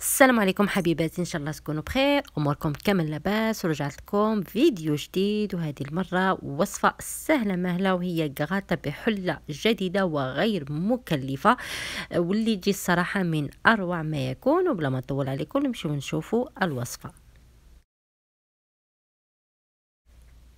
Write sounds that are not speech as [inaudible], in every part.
السلام عليكم حبيباتي ان شاء الله تكونوا بخير اموركم كامل لاباس ورجعت لكم فيديو جديد وهذه المره وصفه سهله مهله وهي غاتا بحله جديده وغير مكلفه واللي تجي الصراحه من اروع ما يكون وبلا ما نطول عليكم نمشيو نشوفوا الوصفه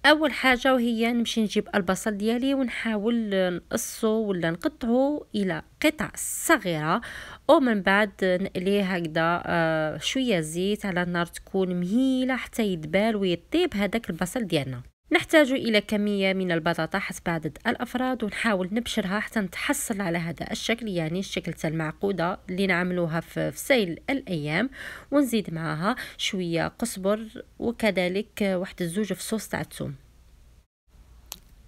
اول حاجه وهي نمشي نجيب البصل ديالي ونحاول نقصه ولا نقطعه الى قطع صغيره ومن بعد نقليه هكذا آه، شويه زيت على النار تكون مهيله حتى يدبال ويطيب هذاك البصل ديالنا نحتاج إلى كمية من البطاطا حسب عدد الأفراد ونحاول نبشرها حتى نتحصل على هذا الشكل يعني الشكل تاع المعقودة اللي نعملوها في سيل الأيام ونزيد معها شوية قزبر وكذلك واحد الزوج في تاع الثوم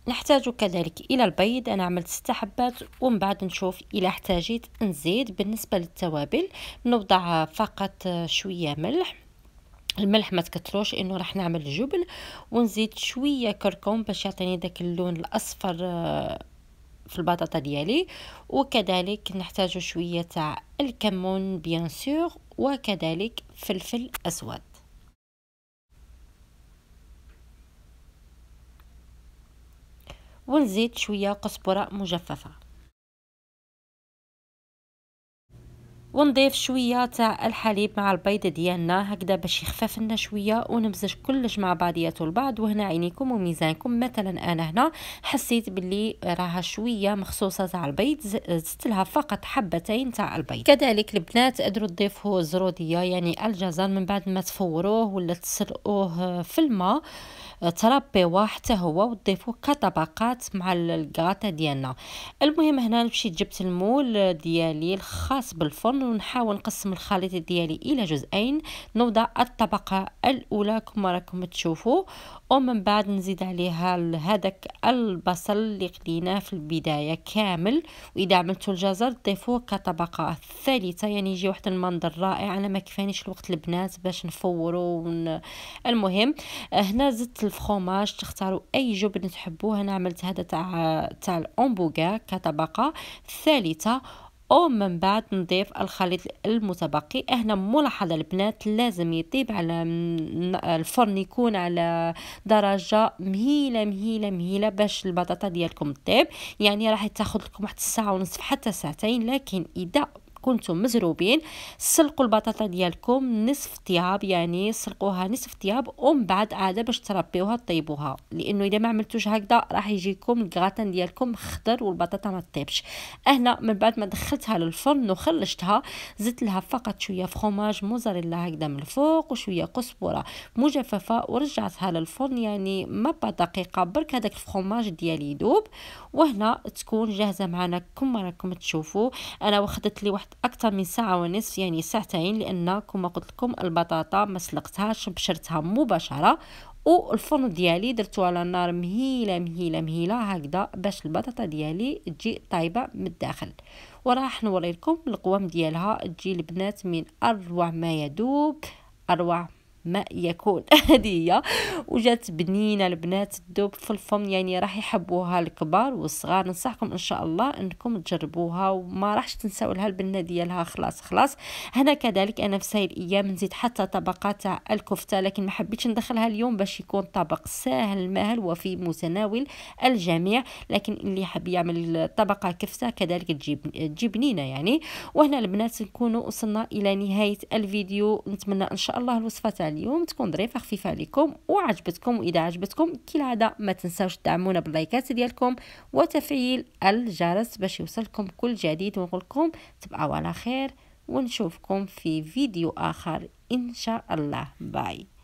نحتاج كذلك الى البيض انا عملت ست حبات ومن بعد نشوف الى احتاجيت نزيد بالنسبه للتوابل نوضع فقط شويه ملح الملح ما تكتروش انه راح نعمل الجبن ونزيد شويه كركم باش يعطيني داك اللون الاصفر آه، في البطاطا ديالي وكذلك نحتاج شويه تاع الكمون بيان سور وكذلك فلفل اسود ونزيد شويه قزبره مجففه ونضيف شويه تاع الحليب مع البيض ديالنا هكذا باش يخفف لنا شويه ونمزج كلش مع بعضياته البعض وهنا عينيكم وميزانكم مثلا انا هنا حسيت باللي راها شويه مخصوصه تاع البيض زدت لها فقط حبتين تاع البيض كذلك البنات قدروا تضيفوا زروديه يعني الجزر من بعد ما تفوروه ولا تسلقوه في الماء تربي حتى هو وتضيفوه كطبقات مع الكغاطا ديالنا المهم هنا نمشي جبت المول ديالي الخاص بالفرن ونحاول نقسم الخليط ديالي الى جزئين نوضع الطبقه الاولى كما راكم تشوفوا ومن بعد نزيد عليها هذاك البصل اللي قليناه في البدايه كامل واذا عملتوا الجزر ضيفوه كطبقه ثالثه يعني يجي واحد المنظر رائع انا ما كفانيش الوقت البنات باش نفوروا ون... المهم هنا زدت الفخوماج تختاروا اي جبن تحبوه انا عملت هذا تاع تاع الامبوغا كطبقه الثالثه او من بعد نضيف الخليط المتبقي هنا ملاحظه البنات لازم يطيب على الفرن يكون على درجه مهيله مهيله مهيله باش البطاطا ديالكم تطيب يعني راح تاخذ لكم واحد الساعه ونصف حتى ساعتين لكن اذا كنتم مزروبين سلقوا البطاطا ديالكم نصف طياب يعني سلقوها نصف طياب ومن بعد عاد باش تربيوها طيبوها لانه اذا ما عملتوش هكذا راح يجيكم الكراتان ديالكم خضر والبطاطا ما طيبش هنا من بعد ما دخلتها للفرن وخلشتها زدت لها فقط شويه فخوماج موزاريلا هكذا من الفوق وشويه قسبوره مجففه ورجعتها للفرن يعني ما دقيقه برك هذاك الفخوماج ديالي يذوب وهنا تكون جاهزه معنا كما راكم تشوفوا انا واخدت لي واحد أكثر من ساعة ونصف يعني ساعتين لأن كما قلت لكم البطاطا ما سلقتهاش بشرتها مباشرة والفرن ديالي درتو على النار مهيله مهيله مهيله هكذا باش البطاطا ديالي تجي طايبه من الداخل وراح نوري لكم القوام ديالها تجي البنات من اروع ما يدوب اروع ما يكون [laughs] هدية وجات بنينه البنات الدوب في الفم يعني راح يحبوها الكبار والصغار ننصحكم ان شاء الله انكم تجربوها وما راحش تنساو لها البنه ديالها خلاص خلاص هنا كذلك انا في ساي الايام نزيد حتى طبقات تاع الكفته لكن ما حبيتش ندخلها اليوم باش يكون طبق ساهل ماهل وفي متناول الجميع لكن اللي حاب يعمل طبقه كفته كذلك تجيب تجيب بنينه يعني وهنا البنات نكونوا وصلنا الى نهايه الفيديو نتمنى ان شاء الله الوصفه اليوم تكون ظريفه خفيفه عليكم وعجبتكم واذا عجبتكم كالعاده ما تنساوش تدعمونا باللايكات ديالكم وتفعيل الجرس باش يوصلكم كل جديد ونقول لكم تبقاو على خير ونشوفكم في فيديو اخر ان شاء الله باي